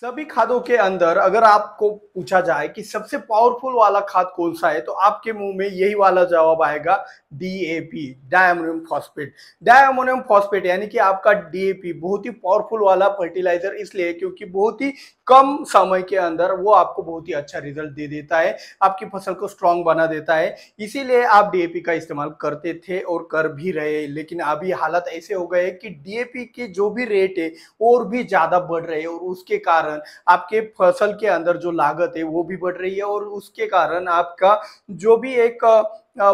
सभी खादों के अंदर अगर आपको पूछा जाए कि सबसे पावरफुल वाला खाद कौन सा है तो आपके मुंह में यही वाला जवाब आएगा DAP diammonium phosphate diammonium phosphate यानी कि आपका डीएपी बहुत ही पावरफुल वाला फर्टिलाइजर इसलिए क्योंकि बहुत ही कम समय के अंदर वो आपको बहुत ही अच्छा रिजल्ट दे देता है आपकी फसल को स्ट्रांग बना देता है इसीलिए आप डीएपी का इस्तेमाल करते थे और कर भी रहे लेकिन अभी हालत ऐसे हो गए कि डीएपी के जो भी रेट है और भी ज्यादा बढ़ रहे और उसके कारण कारण आपके फसल के अंदर जो लागत है वो भी बढ़ रही है और उसके कारण आपका जो भी एक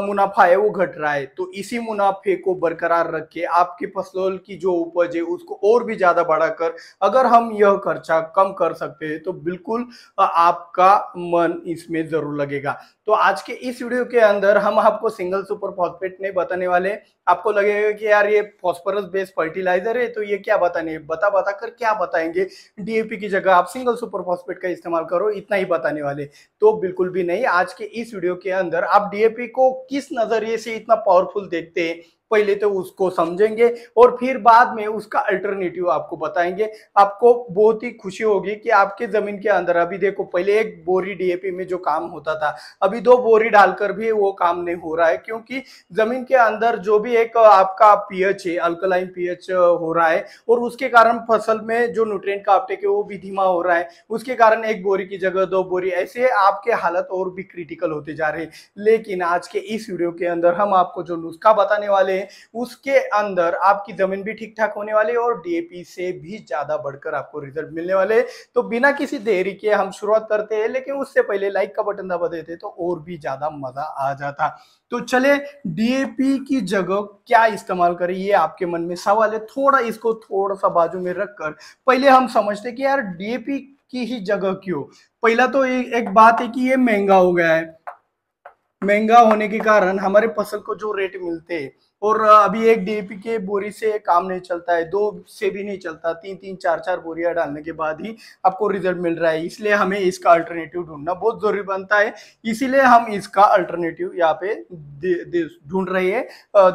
मुनाफा है वो घट रहा है तो इसी मुनाफे को बरकरार रख के आपकी फसलों की जो उपज है उसको और भी ज़्यादा बढ़ाकर अगर हम यह खर्चा कम कर सकते हैं तो बिल्कुल आपका मन इसमें ज़रूर लगेगा तो आज के इस वीडियो के अंदर हम आपको सिंगल सुपर फॉस्फेट नहीं बताने वाले आपको लगेगा कि यार ये फॉस्फोरस बेस्ड फर्टिलाइजर है तो ये क्या बताने बता बता कर क्या बताएंगे डीएपी की जगह आप सिंगल सुपर फॉस्फेट का इस्तेमाल करो इतना ही बताने वाले तो बिल्कुल भी नहीं आज के इस वीडियो के अंदर आप डीएपी को किस नजरिए से इतना पावरफुल देखते हैं पहले तो उसको समझेंगे और फिर बाद में उसका अल्टरनेटिव आपको बताएंगे आपको बहुत ही खुशी होगी कि आपके ज़मीन के अंदर अभी देखो पहले एक बोरी डीएपी में जो काम होता था अभी दो बोरी डालकर भी वो काम नहीं हो रहा है क्योंकि ज़मीन के अंदर जो भी एक आपका पीएच है अल्कलाइन पीएच हो रहा है और उसके कारण फसल में जो न्यूट्रेन का अपटेक है वो भी धीमा हो रहा है उसके कारण एक बोरी की जगह दो बोरी ऐसे आपके हालत और भी क्रिटिकल होते जा रहे हैं लेकिन आज के इस वीडियो के अंदर हम आपको जो नुस्खा बताने वाले करें उसके अंदर आपकी ज़मीन भी ठीक ठाक होने वाली और डीएपी से भी ज़्यादा बढ़कर आपको रिजल्ट मिलने वाले तो बिना किसी देरी के हम शुरुआत करते हैं लेकिन उससे पहले लाइक का बटन दबा देते तो और भी ज़्यादा मज़ा आ जाता तो चले डीएपी की जगह क्या इस्तेमाल करें ये आपके मन में सवाल है थोड़ा इसको थोड़ा सा बाजू में रखकर पहले हम समझते कि यार डीएपी की ही जगह क्यों पहला तो ए, एक बात है कि ये महंगा हो गया है महंगा होने के कारण हमारे फसल को जो रेट मिलते हैं और अभी एक डीएपी के बोरी से काम नहीं चलता है दो से भी नहीं चलता तीन तीन चार चार बोरियां डालने के बाद ही आपको रिजल्ट मिल रहा है इसलिए हमें इसका अल्टरनेटिव ढूंढना बहुत जरूरी बनता है इसीलिए हम इसका अल्टरनेटिव यहाँ पे ढूंढ रहे हैं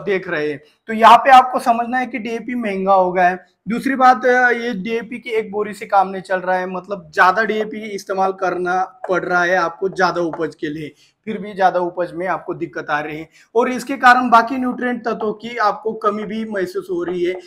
देख रहे हैं तो यहाँ पे आपको समझना है कि डीएपी महंगा हो गया है दूसरी बात ये डीएपी की एक बोरी से काम नहीं चल रहा है मतलब ज़्यादा डीएपी इस्तेमाल करना पड़ रहा है आपको ज़्यादा उपज के लिए फिर भी ज़्यादा उपज में आपको दिक्कत आ रही है और इसके कारण बाकी न्यूट्रिएंट तत्वों की आपको कमी भी महसूस हो रही है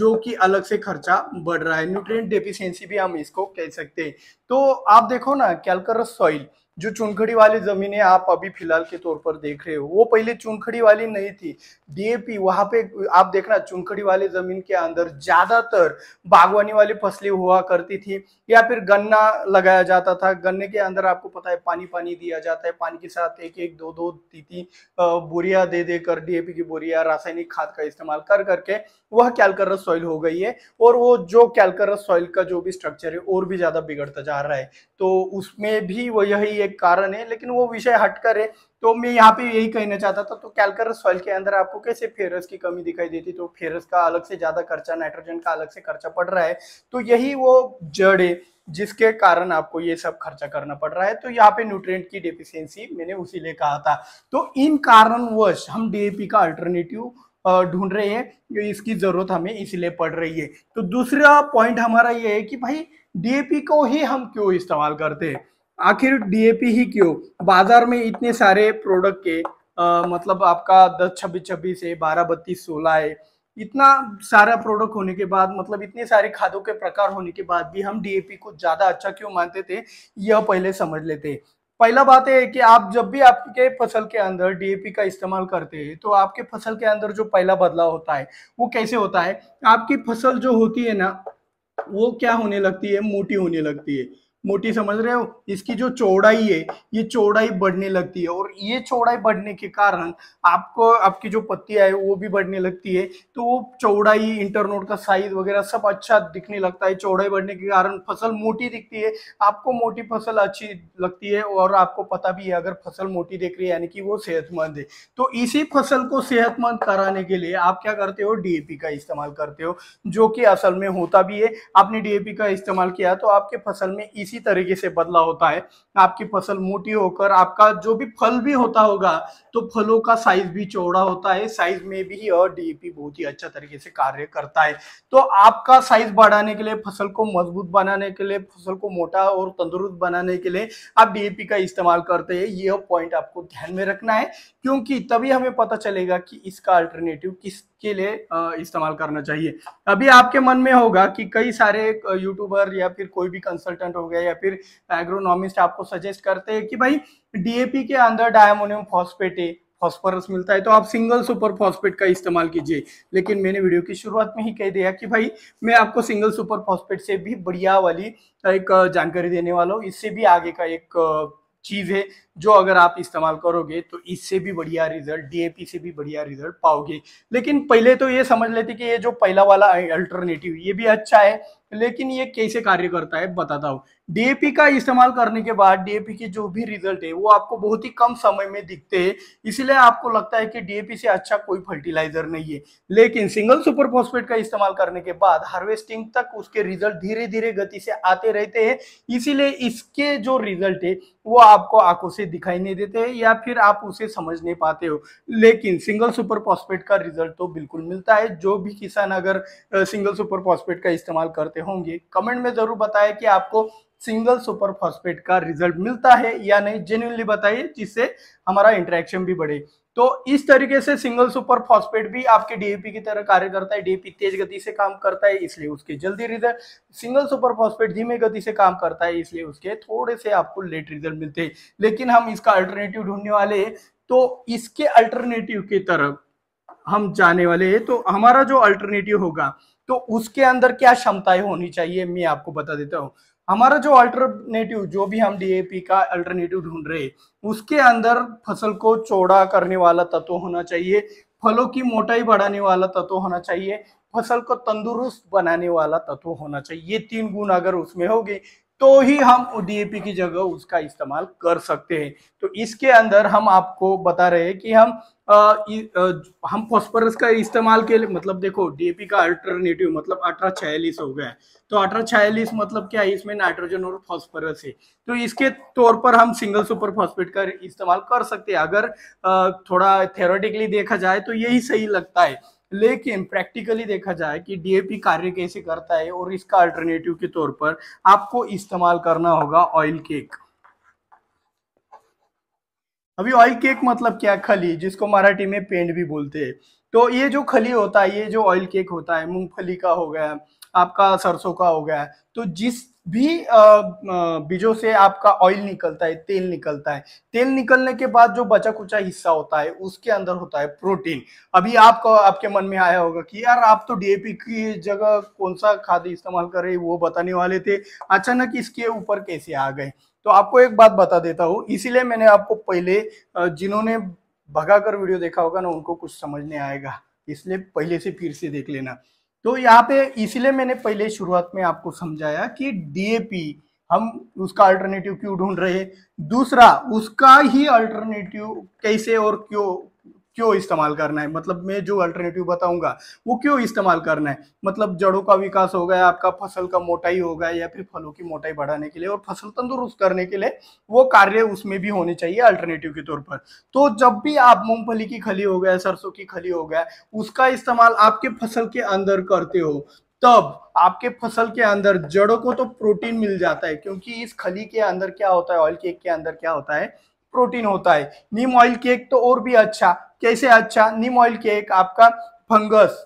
जो कि अलग से खर्चा बढ़ रहा है न्यूट्रिएंट डेफिशिएंसी भी हम इसको कह सकते हैं तो आप देखो ना कैलकर सॉइल जो चुनखड़ी वाली ज़मीनें आप अभी फिलहाल के तौर पर देख रहे हो वो पहले चुनखड़ी वाली नहीं थी डीएपी वहाँ पे आप देखना चुनखड़ी वाली ज़मीन के अंदर ज़्यादातर बागवानी वाली फसलें हुआ करती थी या फिर गन्ना लगाया जाता था गन्ने के अंदर आपको पता है पानी पानी दिया जाता है पानी के साथ एक एक दो दो तीन तीन बोरिया दे देकर डीएपी की बोरिया रासायनिक खाद का इस्तेमाल कर करके वह कैलकरस सॉइल हो गई है और वो जो कैलकरस सॉइल का जो भी स्ट्रक्चर है और भी ज़्यादा बिगड़ता जा रहा है तो उसमें भी वही यही एक कारण है लेकिन वो विषय हटकर है तो मैं यहाँ पे यही कहना चाहता था तो कैलकर सॉइल के अंदर आपको कैसे फेरस की कमी दिखाई देती तो फेरस का अलग से ज्यादा खर्चा नाइट्रोजन का अलग से खर्चा पड़ रहा है तो यही वो जड़ है जिसके कारण आपको ये सब खर्चा करना पड़ रहा है तो यहाँ पे न्यूट्रिएंट की डेफिशिएंसी मैंने उसी लिए कहा था तो इन कारणवश हम डीएपी का अल्टरनेटिव ढूंढ रहे हैं जो इसकी जरूरत हमें इसलिए पड़ रही है तो दूसरा पॉइंट हमारा ये है कि भाई डीएपी को ही हम क्यों इस्तेमाल करते हैं आखिर डीएपी ही क्यों बाजार में इतने सारे प्रोडक्ट के आ, मतलब आपका दस छब्बीस छब्बीस है बारह बत्तीस सोलह है इतना सारा प्रोडक्ट होने के बाद मतलब इतने सारे खादों के प्रकार होने के बाद भी हम डीएपी को ज्यादा अच्छा क्यों मानते थे यह पहले समझ लेते पहला बात है कि आप जब भी आपके फसल के अंदर डीएपी का इस्तेमाल करते हैं तो आपके फसल के अंदर जो पहला बदलाव होता है वो कैसे होता है आपकी फसल जो होती है ना वो क्या होने लगती है मोटी होने लगती है मोटी समझ रहे हो इसकी जो चौड़ाई है ये चौड़ाई बढ़ने लगती है और ये चौड़ाई बढ़ने के कारण आपको आपकी जो पत्ती है वो भी बढ़ने लगती है तो वो चौड़ाई इंटरनोट का साइज वगैरह सब अच्छा दिखने लगता है चौड़ाई बढ़ने के कारण फसल मोटी दिखती है आपको मोटी फसल अच्छी लगती है और आपको पता भी है अगर फसल मोटी दिख रही है यानी कि वो सेहतमंद है तो इसी फसल को सेहतमंद कराने के लिए आप क्या करते हो डीएपी का इस्तेमाल करते हो जो कि असल में होता भी है आपने डीएपी का इस्तेमाल किया तो आपके फसल में इसी इसी तरीके से बदला होता है आपकी फसल मोटी होकर आपका जो भी फल भी होता होगा तो फलों का साइज भी चौड़ा होता है साइज में भी और डीएपी बहुत ही अच्छा तरीके से कार्य करता है तो आपका साइज बढ़ाने के लिए फसल को मजबूत बनाने के लिए फसल को मोटा और तंदुरुस्त बनाने के लिए आप डीएपी का इस्तेमाल करते हैं यह पॉइंट आपको ध्यान में रखना है क्योंकि तभी हमें पता चलेगा कि इसका अल्टरनेटिव किस के लिए इस्तेमाल करना चाहिए अभी आपके मन में होगा कि कई सारे यूट्यूबर या फिर कोई भी कंसल्टेंट हो गया या फिर एग्रोनॉमिस्ट आपको सजेस्ट करते हैं कि भाई डीएपी के अंदर डायमोनियम फॉस्फेट है फॉस्फोरस मिलता है तो आप सिंगल सुपर फॉस्फेट का इस्तेमाल कीजिए लेकिन मैंने वीडियो की शुरुआत में ही कह दिया कि भाई मैं आपको सिंगल सुपर फॉस्फेट से भी बढ़िया वाली एक जानकारी देने वाला हूँ इससे भी आगे का एक चीज है जो अगर आप इस्तेमाल करोगे तो इससे भी बढ़िया रिजल्ट डीएपी से भी बढ़िया रिजल्ट पाओगे लेकिन पहले तो ये समझ लेते कि ये जो पहला वाला अल्टरनेटिव ये भी अच्छा है लेकिन ये कैसे कार्य करता है बताता हूँ डीएपी का इस्तेमाल करने के बाद डीएपी के जो भी रिजल्ट है वो आपको बहुत ही कम समय में दिखते हैं इसलिए आपको लगता है कि डीएपी से अच्छा कोई फर्टिलाइजर नहीं है लेकिन सिंगल सुपर फॉस्फेट का इस्तेमाल करने के बाद हार्वेस्टिंग तक उसके रिजल्ट धीरे धीरे गति से आते रहते हैं इसीलिए इसके जो रिजल्ट है वो आपको आंखों से दिखाई नहीं देते हैं या फिर आप उसे समझ नहीं पाते हो लेकिन सिंगल सुपर पॉस्पेट का रिजल्ट तो बिल्कुल मिलता है जो भी किसान अगर सिंगल सुपर पॉस्पेट का इस्तेमाल करते होंगे कमेंट में जरूर बताएं कि आपको सिंगल सुपर फॉस्फेट का रिजल्ट मिलता है या नहीं जेन्यूनली बताइए जिससे हमारा इंटरेक्शन भी बढ़े तो इस तरीके से सिंगल सुपर फॉस्फेट भी आपके डीएपी की तरह कार्य करता है डीएपी तेज गति से काम करता है इसलिए उसके जल्दी रिजल्ट सिंगल सुपर फॉस्फेट धीमे गति से काम करता है इसलिए उसके थोड़े से आपको लेट रिजल्ट मिलते हैं लेकिन हम इसका अल्टरनेटिव ढूंढने वाले तो इसके अल्टरनेटिव की तरफ हम जाने वाले हैं तो हमारा जो अल्टरनेटिव होगा तो उसके अंदर क्या क्षमताएं होनी चाहिए मैं आपको बता देता हूँ हमारा जो अल्टरनेटिव जो भी हम डीएपी का अल्टरनेटिव ढूंढ रहे उसके अंदर फसल को चौड़ा करने वाला तत्व होना चाहिए फलों की मोटाई बढ़ाने वाला तत्व होना चाहिए फसल को तंदुरुस्त बनाने वाला तत्व होना चाहिए ये तीन गुण अगर उसमें होगी तो ही हम डीएपी की जगह उसका इस्तेमाल कर सकते हैं तो इसके अंदर हम आपको बता रहे हैं कि हम आ, इ, आ, हम फॉस्फोरस का इस्तेमाल के लिए मतलब देखो डीएपी का अल्टरनेटिव मतलब अठारह छियालीस हो गया तो अठारह छियालीस मतलब क्या है इसमें नाइट्रोजन और फॉस्फोरस है तो इसके तौर पर हम सिंगल सुपर फॉस्फेट का इस्तेमाल कर सकते हैं अगर आ, थोड़ा थेरोटिकली देखा जाए तो यही सही लगता है लेकिन प्रैक्टिकली देखा जाए कि डीएपी कार्य कैसे करता है और इसका अल्टरनेटिव के तौर पर आपको इस्तेमाल करना होगा ऑयल केक अभी ऑयल केक मतलब क्या खली जिसको मराठी में पेंट भी बोलते हैं तो ये जो खली होता है ये जो ऑयल केक होता है मूंगफली का हो गया आपका सरसों का हो गया है तो जिस भी बीजों से आपका ऑयल निकलता है तेल निकलता है तेल निकलने के बाद जो बचा कुचा हिस्सा होता है उसके अंदर होता है प्रोटीन अभी आपको आपके मन में आया होगा कि यार आप तो डीएपी की जगह कौन सा खाद इस्तेमाल कर रहे वो बताने वाले थे अचानक इसके ऊपर कैसे आ गए तो आपको एक बात बता देता हूँ इसीलिए मैंने आपको पहले जिन्होंने भगा वीडियो देखा होगा ना उनको कुछ समझ नहीं आएगा इसलिए पहले से फिर से देख लेना तो यहाँ पे इसलिए मैंने पहले शुरुआत में आपको समझाया कि डीएपी हम उसका अल्टरनेटिव क्यों ढूंढ रहे हैं दूसरा उसका ही अल्टरनेटिव कैसे और क्यों क्यों इस्तेमाल करना है मतलब मैं जो अल्टरनेटिव बताऊंगा वो क्यों इस्तेमाल करना है मतलब जड़ों का विकास होगा गया आपका फसल का मोटाई होगा या फिर फलों की मोटाई बढ़ाने के लिए और फसल तंदुरुस्त करने के लिए वो कार्य उसमें भी होने चाहिए अल्टरनेटिव के तौर पर तो जब भी आप मूंगफली की खली हो गया सरसों की खली हो गया उसका इस्तेमाल आपके फसल के अंदर करते हो तब आपके फसल के अंदर जड़ों को तो प्रोटीन मिल जाता है क्योंकि इस खली के अंदर क्या होता है ऑयल केक के अंदर क्या होता है प्रोटीन होता है नीम ऑयल केक तो और भी अच्छा कैसे अच्छा नीम ऑयल केक आपका फंगस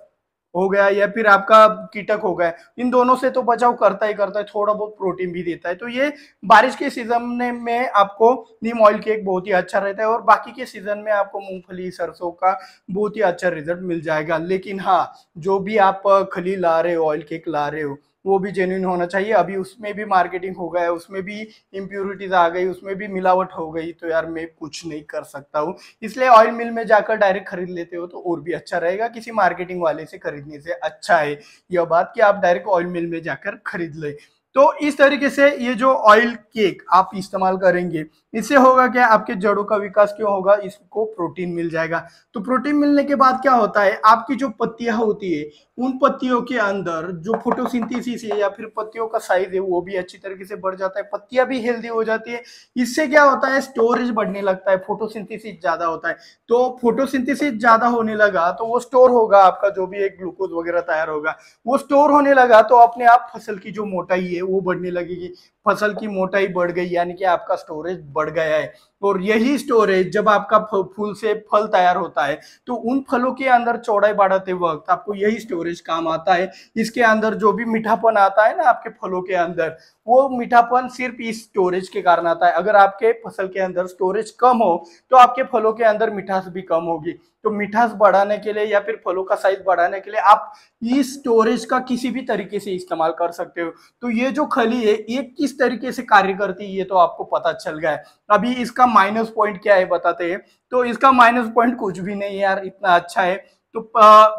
हो गया या फिर आपका कीटक हो गया इन दोनों से तो बचाव करता ही करता है थोड़ा बहुत प्रोटीन भी देता है तो ये बारिश के सीजन में आपको नीम ऑयल केक बहुत ही अच्छा रहता है और बाकी के सीजन में आपको मूंगफली सरसों का बहुत ही अच्छा रिजल्ट मिल जाएगा लेकिन हाँ जो भी आप खली ला रहे हो ऑयल केक ला रहे हो वो भी जेन्यून होना चाहिए अभी उसमें भी मार्केटिंग हो गया है उसमें भी इम्प्योरिटीज आ गई उसमें भी मिलावट हो गई तो यार मैं कुछ नहीं कर सकता हूँ इसलिए ऑयल मिल में जाकर डायरेक्ट खरीद लेते हो तो और भी अच्छा रहेगा किसी मार्केटिंग वाले से खरीदने से अच्छा है यह बात कि आप डायरेक्ट ऑयल मिल में जाकर खरीद ले तो इस तरीके से ये जो ऑयल केक आप इस्तेमाल करेंगे इससे होगा क्या आपके जड़ों का विकास क्यों होगा इसको प्रोटीन मिल जाएगा तो प्रोटीन मिलने के बाद क्या होता है आपकी जो पत्तियां होती है उन पत्तियों के अंदर जो फोटोसिंथेसिस है या फिर पत्तियों का साइज है वो भी अच्छी तरीके से बढ़ जाता है पत्तियां भी हेल्दी हो जाती है इससे क्या होता है स्टोरेज बढ़ने लगता है फोटोसिंथेसिस ज्यादा होता है तो फोटोसिंथेसिस ज्यादा होने लगा तो वो स्टोर होगा आपका जो भी एक ग्लूकोज वगैरह तैयार होगा वो स्टोर होने लगा तो अपने आप फसल की जो मोटाई है वो बढ़ने लगेगी फसल की मोटाई बढ़ गई यानी कि आपका स्टोरेज बढ़ बढ़ गया है और यही स्टोरेज जब आपका फूल से फल तैयार होता है तो उन फलों के अंदर चौड़ाई बढ़ाते वक्त आपको यही स्टोरेज काम आता है इसके अंदर जो भी मीठापन आता है ना आपके फलों के अंदर वो मीठापन सिर्फ इस स्टोरेज के कारण आता है अगर आपके फसल के अंदर स्टोरेज कम हो तो आपके फलों के अंदर मिठास भी कम होगी तो मिठास बढ़ाने के लिए या फिर फलों का साइज बढ़ाने के लिए आप इस स्टोरेज का किसी भी तरीके से इस्तेमाल कर सकते हो तो ये जो खली है ये किस तरीके से कार्य करती है ये तो आपको पता चल गया है अभी इसका माइनस पॉइंट क्या है बताते हैं तो इसका माइनस पॉइंट कुछ भी नहीं है यार इतना अच्छा है तो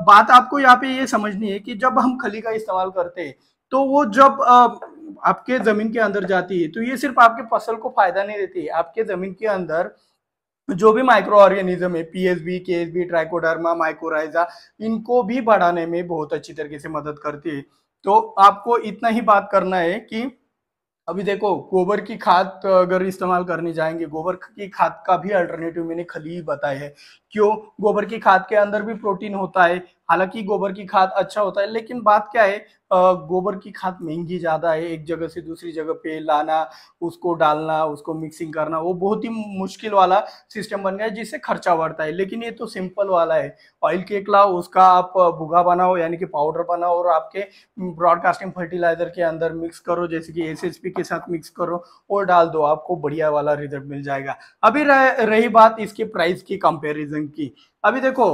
बात आपको यहाँ पे ये समझनी है कि जब हम खली का इस्तेमाल करते हैं तो वो जब आपके जमीन के अंदर जाती है तो ये सिर्फ आपके फसल को फायदा नहीं देती आपके जमीन के अंदर जो भी माइक्रो ऑर्गेनिज्म है पीएसबी केएसबी ट्राइकोडर्मा माइक्रोराइजा इनको भी बढ़ाने में बहुत अच्छी तरीके से मदद करती है तो आपको इतना ही बात करना है कि अभी देखो गोबर की खाद अगर इस्तेमाल करने जाएंगे गोबर की खाद का भी अल्टरनेटिव मैंने खली बताया है क्यों गोबर की खाद के अंदर भी प्रोटीन होता है हालांकि गोबर की खाद अच्छा होता है लेकिन बात क्या है गोबर की खाद महंगी ज़्यादा है एक जगह से दूसरी जगह पे लाना उसको डालना उसको मिक्सिंग करना वो बहुत ही मुश्किल वाला सिस्टम बन गया है जिससे खर्चा बढ़ता है लेकिन ये तो सिंपल वाला है ऑयल केक लाओ उसका आप भुगा बनाओ यानी कि पाउडर बनाओ और आपके ब्रॉडकास्टिंग फर्टिलाइजर के अंदर मिक्स करो जैसे कि एस के साथ मिक्स करो और डाल दो आपको बढ़िया वाला रिजल्ट मिल जाएगा अभी रही बात इसके प्राइस की कंपेरिजन पेमेंट की अभी देखो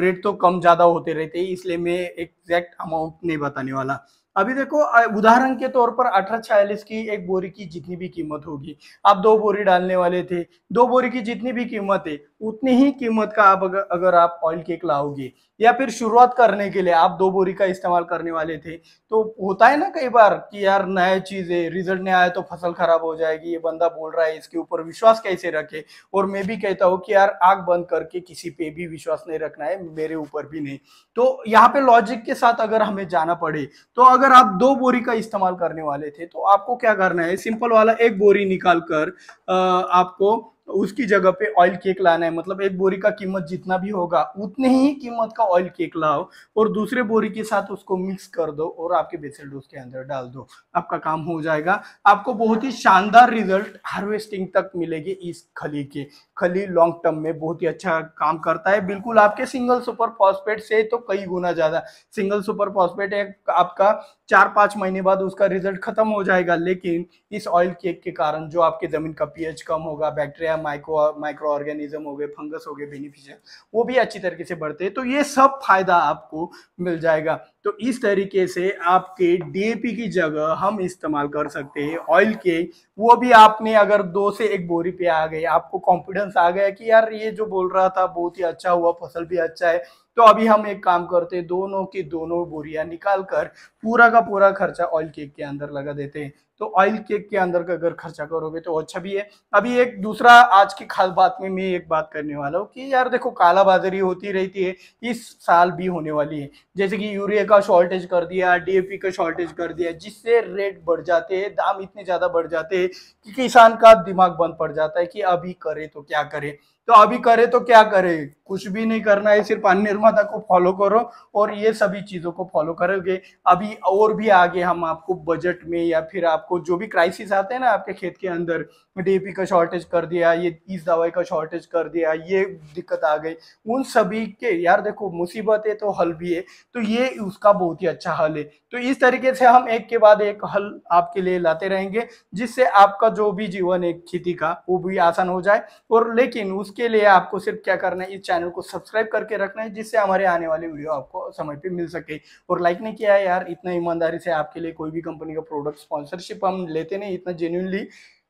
रेट तो कम ज़्यादा होते रहते हैं इसलिए मैं एग्जैक्ट अमाउंट नहीं बताने वाला अभी देखो उदाहरण के तौर पर अठारह छियालीस की एक बोरी की जितनी भी कीमत होगी आप दो बोरी डालने वाले थे दो बोरी की जितनी भी कीमत है उतनी ही कीमत का आप अगर अगर आप ऑयल केक लाओगे या फिर शुरुआत करने के लिए आप दो बोरी का इस्तेमाल करने वाले थे तो होता है ना कई बार कि यार नया चीज़ है रिजल्ट नहीं आया तो फसल खराब हो जाएगी ये बंदा बोल रहा है इसके ऊपर विश्वास कैसे रखे और मैं भी कहता हूँ कि यार आग बंद करके किसी पे भी विश्वास नहीं रखना है मेरे ऊपर भी नहीं तो यहाँ पे लॉजिक के साथ अगर हमें जाना पड़े तो अगर आप दो बोरी का इस्तेमाल करने वाले थे तो आपको क्या करना है सिंपल वाला एक बोरी निकाल कर आपको उसकी जगह पे ऑयल केक लाना है मतलब एक बोरी का कीमत जितना भी होगा उतने ही कीमत का ऑयल केक लाओ और दूसरे बोरी के साथ उसको मिक्स कर दो और आपके बेसल डोज के अंदर डाल दो आपका काम हो जाएगा आपको बहुत ही शानदार रिजल्ट हार्वेस्टिंग तक मिलेगी इस खली के खली लॉन्ग टर्म में बहुत ही अच्छा काम करता है बिल्कुल आपके सिंगल सुपर फॉस्पेट से तो कई गुना ज्यादा सिंगल सुपर फॉस्पेट आपका चार पांच महीने बाद उसका रिजल्ट खत्म हो जाएगा लेकिन इस ऑयल केक के कारण जो आपके जमीन का पीएच कम होगा बैक्टेरिया या माइक्रो माइक्रो ऑर्गेनिज्म हो गए फंगस हो गए बेनिफिशियल वो भी अच्छी तरीके से बढ़ते हैं तो ये सब फायदा आपको मिल जाएगा तो इस तरीके से आपके डीएपी की जगह हम इस्तेमाल कर सकते हैं ऑयल के वो भी आपने अगर दो से एक बोरी पे आ गए आपको कॉन्फिडेंस आ गया कि यार ये जो बोल रहा था बहुत ही अच्छा हुआ फसल भी अच्छा है तो अभी हम एक काम करते हैं दोनों की दोनों बोरियां निकाल कर पूरा का पूरा खर्चा ऑयल केक के अंदर लगा देते हैं तो ऑयल केक के अंदर का अगर खर्चा करोगे तो अच्छा भी है अभी एक दूसरा आज की खास बात में मैं एक बात करने वाला हूँ कि यार देखो काला बाजारी होती रहती है इस साल भी होने वाली है जैसे कि यूरिया का का शॉर्टेज कर दिया डीएपी का शॉर्टेज कर दिया जिससे रेट बढ़ जाते हैं दाम इतने ज़्यादा बढ़ जाते हैं कि किसान का दिमाग बंद पड़ जाता है कि अभी करे तो क्या करे तो अभी करे तो क्या करे कुछ भी नहीं करना है सिर्फ अन्य निर्माता को फॉलो करो और ये सभी चीज़ों को फॉलो करोगे अभी और भी आगे हम आपको बजट में या फिर आपको जो भी क्राइसिस आते हैं ना आपके खेत के अंदर डीएपी का शॉर्टेज कर दिया ये इस दवाई का शॉर्टेज कर दिया ये दिक्कत आ गई उन सभी के यार देखो मुसीबत है तो हल भी है तो ये उसका बहुत ही अच्छा हल है तो इस तरीके से हम एक के बाद एक हल आपके लिए लाते रहेंगे जिससे आपका जो भी जीवन है खेती का वो भी आसान हो जाए और लेकिन उस उसके लिए आपको सिर्फ क्या करना है इस चैनल को सब्सक्राइब करके रखना है जिससे हमारे आने वाले वीडियो आपको समय पे मिल सके और लाइक नहीं किया है यार इतना ईमानदारी से आपके लिए कोई भी कंपनी का प्रोडक्ट स्पॉन्सरशिप हम लेते नहीं इतना जेन्यूनली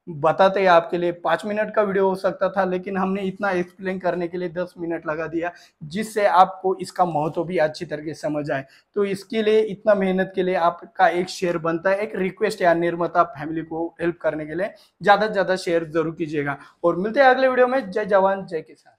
बताते आपके लिए पाँच मिनट का वीडियो हो सकता था लेकिन हमने इतना एक्सप्लेन करने के लिए दस मिनट लगा दिया जिससे आपको इसका महत्व भी अच्छी तरीके से समझ आए तो इसके लिए इतना मेहनत के लिए आपका एक शेयर बनता है एक रिक्वेस्ट या निर्माता फैमिली को हेल्प करने के लिए ज़्यादा से ज़्यादा शेयर जरूर कीजिएगा और मिलते हैं अगले वीडियो में जय जवान जय किसान